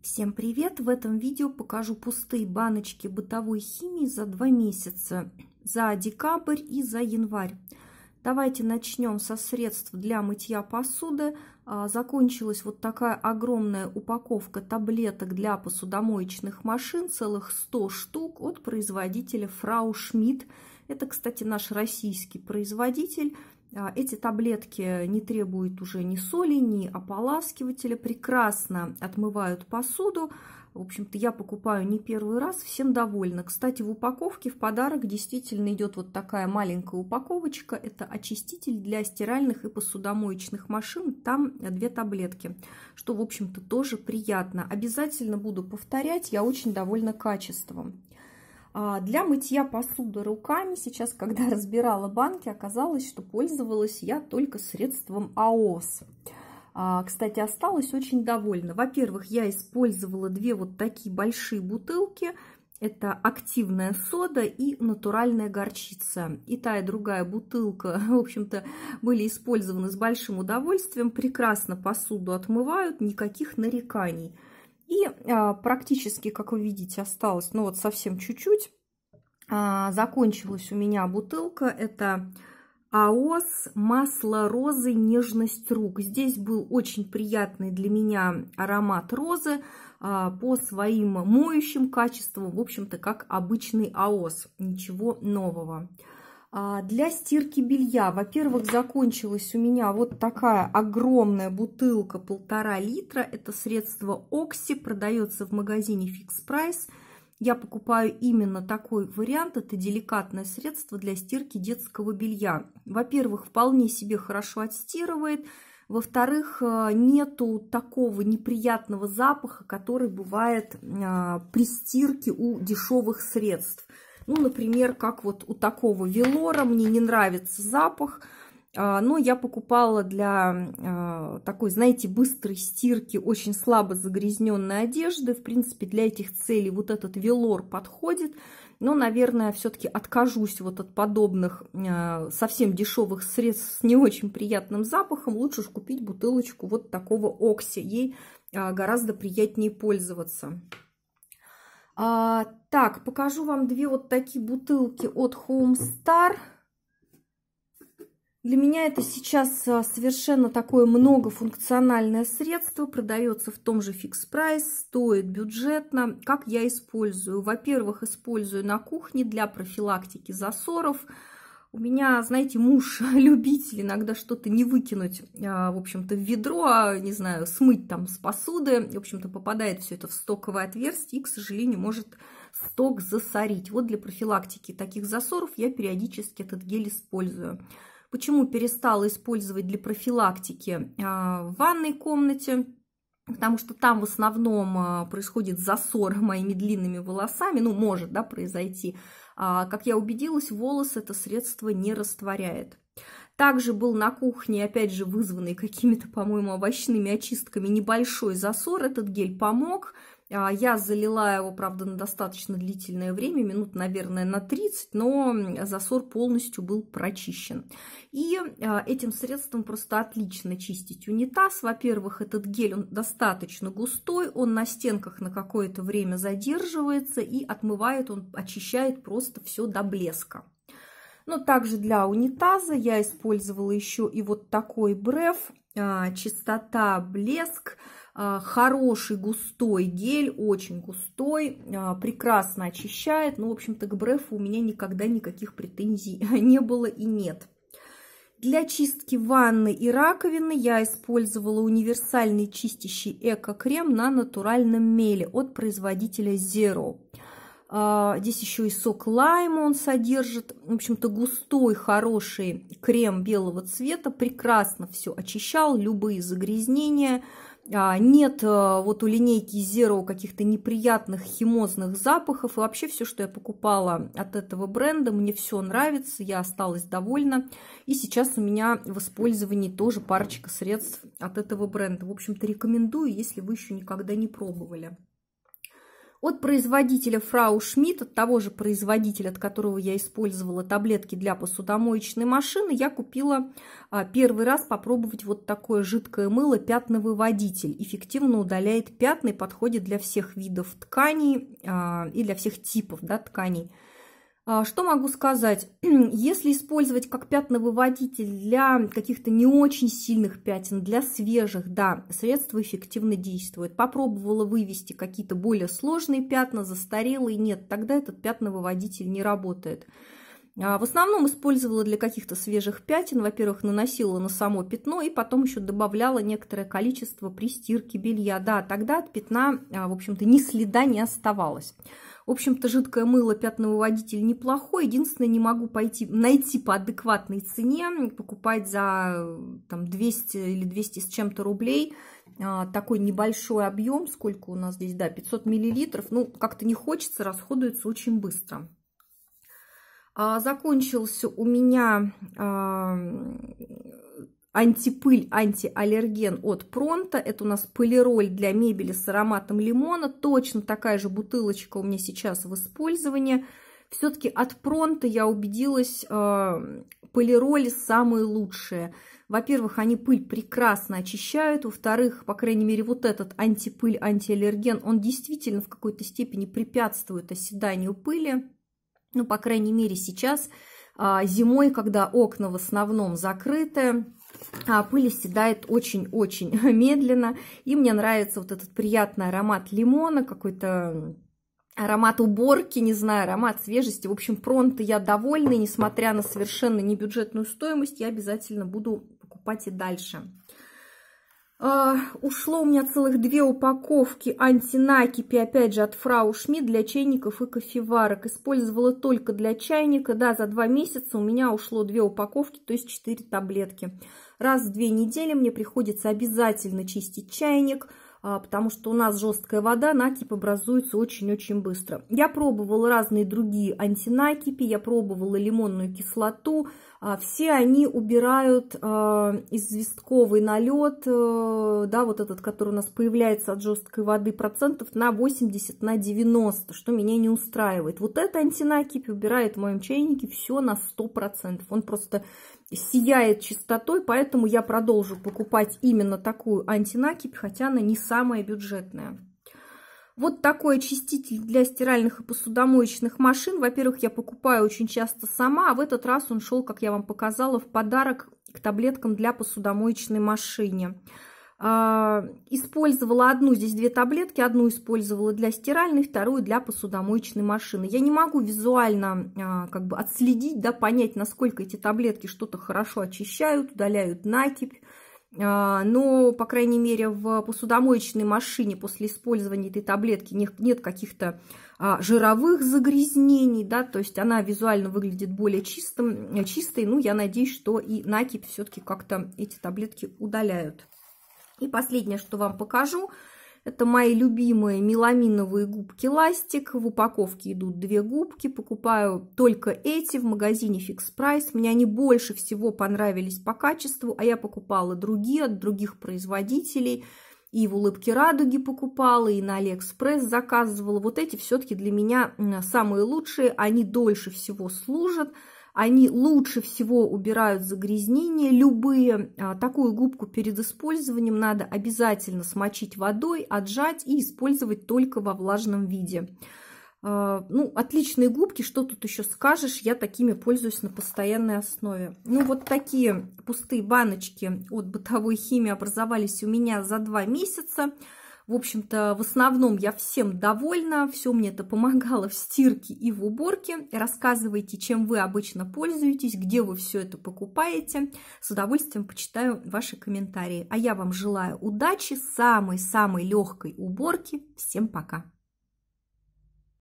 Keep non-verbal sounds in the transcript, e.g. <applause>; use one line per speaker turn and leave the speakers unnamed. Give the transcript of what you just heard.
Всем привет! В этом видео покажу пустые баночки бытовой химии за два месяца, за декабрь и за январь. Давайте начнем со средств для мытья посуды. А, закончилась вот такая огромная упаковка таблеток для посудомоечных машин, целых 100 штук от производителя Frau Schmidt. Это, кстати, наш российский производитель. А, эти таблетки не требуют уже ни соли, ни ополаскивателя, прекрасно отмывают посуду. В общем-то, я покупаю не первый раз, всем довольна. Кстати, в упаковке в подарок действительно идет вот такая маленькая упаковочка. Это очиститель для стиральных и посудомоечных машин. Там две таблетки, что, в общем-то, тоже приятно. Обязательно буду повторять, я очень довольна качеством. А, для мытья посуды руками сейчас, когда <laughs> разбирала банки, оказалось, что пользовалась я только средством АОС. А, кстати, осталась очень довольна. Во-первых, я использовала две вот такие большие бутылки. Это активная сода и натуральная горчица. И та, и другая бутылка, <laughs> в общем-то, были использованы с большим удовольствием. Прекрасно посуду отмывают, никаких нареканий. И а, практически, как вы видите, осталось, ну вот совсем чуть-чуть. А, закончилась у меня бутылка. Это АОС масло розы нежность рук. Здесь был очень приятный для меня аромат розы а, по своим моющим качествам. В общем-то, как обычный АОС. Ничего нового. А, для стирки белья, во-первых, закончилась у меня вот такая огромная бутылка полтора литра. Это средство Окси, продается в магазине Fix Price. Я покупаю именно такой вариант. Это деликатное средство для стирки детского белья. Во-первых, вполне себе хорошо отстирывает. Во-вторых, э, нету такого неприятного запаха, который бывает а, при стирке у дешевых средств. Ну, например, как вот у такого велора, мне не нравится запах, а, но я покупала для а, такой, знаете, быстрой стирки очень слабо загрязненной одежды. В принципе, для этих целей вот этот велор подходит. Но, наверное, все-таки откажусь вот от подобных а, совсем дешевых средств с не очень приятным запахом. Лучше уж купить бутылочку вот такого окси. Ей гораздо приятнее пользоваться. А, так, покажу вам две вот такие бутылки от Homestar. Для меня это сейчас а, совершенно такое многофункциональное средство. Продается в том же фикс-прайс, стоит бюджетно. Как я использую? Во-первых, использую на кухне для профилактики засоров – у меня, знаете, муж <laughs> любитель иногда что-то не выкинуть, а, в общем-то, в ведро, а, не знаю, смыть там с посуды. В общем-то, попадает все это в стоковое отверстие и, к сожалению, может сток засорить. Вот для профилактики таких засоров я периодически этот гель использую. Почему перестала использовать для профилактики а, в ванной комнате? потому что там в основном а, происходит засор <laughs> моими длинными волосами, ну, может, да, произойти. А, как я убедилась, волос это средство не растворяет. Также был на кухне, опять же, вызванный какими-то, по-моему, овощными очистками небольшой засор. Этот гель помог, а, я залила его, правда, на достаточно длительное время, минут, наверное, на 30, но засор полностью был прочищен. И а, этим средством просто отлично чистить унитаз. Во-первых, этот гель, он достаточно густой, он на стенках на какое-то время задерживается и отмывает, он очищает просто все до блеска. Но также для унитаза я использовала еще и вот такой бреф – а, чистота, блеск, а, хороший густой гель, очень густой, а, прекрасно очищает. Ну, в общем-то, к брефу у меня никогда никаких претензий <laughs> не было и нет. Для чистки ванны и раковины я использовала универсальный чистящий эко-крем на натуральном меле от производителя Zero. А, здесь еще и сок лайма он содержит. В общем-то, густой, хороший крем белого цвета. Прекрасно все очищал, любые загрязнения. А, нет э, вот у линейки Zero каких-то неприятных химозных запахов. И вообще все, что я покупала от этого бренда, мне все нравится, я осталась довольна. И сейчас у меня в использовании тоже парочка средств от этого бренда. В общем-то, рекомендую, если вы еще никогда не пробовали от производителя Фрау Шмидт, от того же производителя, от которого я использовала таблетки для посудомоечной машины, я купила а, первый раз попробовать вот такое жидкое мыло пятновыводитель. Эффективно удаляет пятна и подходит для всех видов тканей а, и для всех типов да, тканей. А, что могу сказать? <clears throat> Если использовать как пятновыводитель для каких-то не очень сильных пятен, для свежих, да, средство эффективно действует. Попробовала вывести какие-то более сложные пятна, застарелые, нет, тогда этот пятновыводитель не работает. А, в основном использовала для каких-то свежих пятен. Во-первых, наносила на само пятно и потом еще добавляла некоторое количество при стирке белья. Да, тогда от пятна, а, в общем-то, ни следа не оставалось. В общем-то, жидкое мыло, пятновыводитель неплохой. Единственное, не могу пойти, найти по адекватной цене, покупать за там, 200 или 200 с чем-то рублей а, такой небольшой объем, сколько у нас здесь, да, 500 миллилитров. Ну, как-то не хочется, расходуется очень быстро. А, закончился у меня а, антипыль, антиаллерген от Пронта. Это у нас полироль для мебели с ароматом лимона. Точно такая же бутылочка у меня сейчас в использовании. Все-таки от Пронта я убедилась, э, а, полироли самые лучшие. Во-первых, они пыль прекрасно очищают. Во-вторых, по крайней мере, вот этот антипыль, антиаллерген, он действительно в какой-то степени препятствует оседанию пыли. Ну, по крайней мере, сейчас а, зимой, когда окна в основном закрыты, а, пыль оседает очень-очень <laughs> медленно. И мне нравится вот этот приятный аромат лимона, какой-то аромат уборки, не знаю, аромат свежести. В общем, пронты я довольна, несмотря на совершенно небюджетную стоимость, я обязательно буду покупать и дальше. А, ушло у меня целых две упаковки антинакипи, опять же, от фрау Шмидт для чайников и кофеварок. Использовала только для чайника, да, за два месяца у меня ушло две упаковки, то есть четыре таблетки. Раз в две недели мне приходится обязательно чистить чайник – а, потому что у нас жесткая вода, накипь типа, образуется очень-очень быстро. Я пробовала разные другие антинакипи, я пробовала лимонную кислоту. А, все они убирают а, известковый налет, э, да, вот этот, который у нас появляется от жесткой воды, процентов на 80, на 90, что меня не устраивает. Вот эта антинакипь убирает в моем чайнике все на 100%. Он просто сияет чистотой, поэтому я продолжу покупать именно такую антинакипь, хотя она не самая бюджетная. Вот такой очиститель для стиральных и посудомоечных машин. Во-первых, я покупаю очень часто сама, а в этот раз он шел, как я вам показала, в подарок к таблеткам для посудомоечной машины. А, использовала одну, здесь две таблетки, одну использовала для стиральной, вторую для посудомоечной машины. Я не могу визуально а, как бы отследить, да, понять, насколько эти таблетки что-то хорошо очищают, удаляют накипь, а, но, по крайней мере, в посудомоечной машине после использования этой таблетки нет каких-то жировых загрязнений, да, то есть она визуально выглядит более чистым, чистой, ну, я надеюсь, что и накипь все-таки как-то эти таблетки удаляют. И последнее, что вам покажу, это мои любимые меламиновые губки ластик. В упаковке идут две губки. Покупаю только эти в магазине Fix Price. Мне они больше всего понравились по качеству, а я покупала другие от других производителей. И в «Улыбке радуги» покупала, и на Алиэкспресс заказывала. Вот эти все-таки для меня самые лучшие. Они дольше всего служат. Они лучше всего убирают загрязнения любые. А, такую губку перед использованием надо обязательно смочить водой, отжать и использовать только во влажном виде. А, ну, отличные губки, что тут еще скажешь, я такими пользуюсь на постоянной основе. Ну, вот такие пустые баночки от бытовой химии образовались у меня за два месяца. В общем-то, в основном я всем довольна, все мне это помогало в стирке и в уборке. Рассказывайте, чем вы обычно пользуетесь, где вы все это покупаете. С удовольствием почитаю ваши комментарии. А я вам желаю удачи, самой-самой легкой уборки. Всем пока!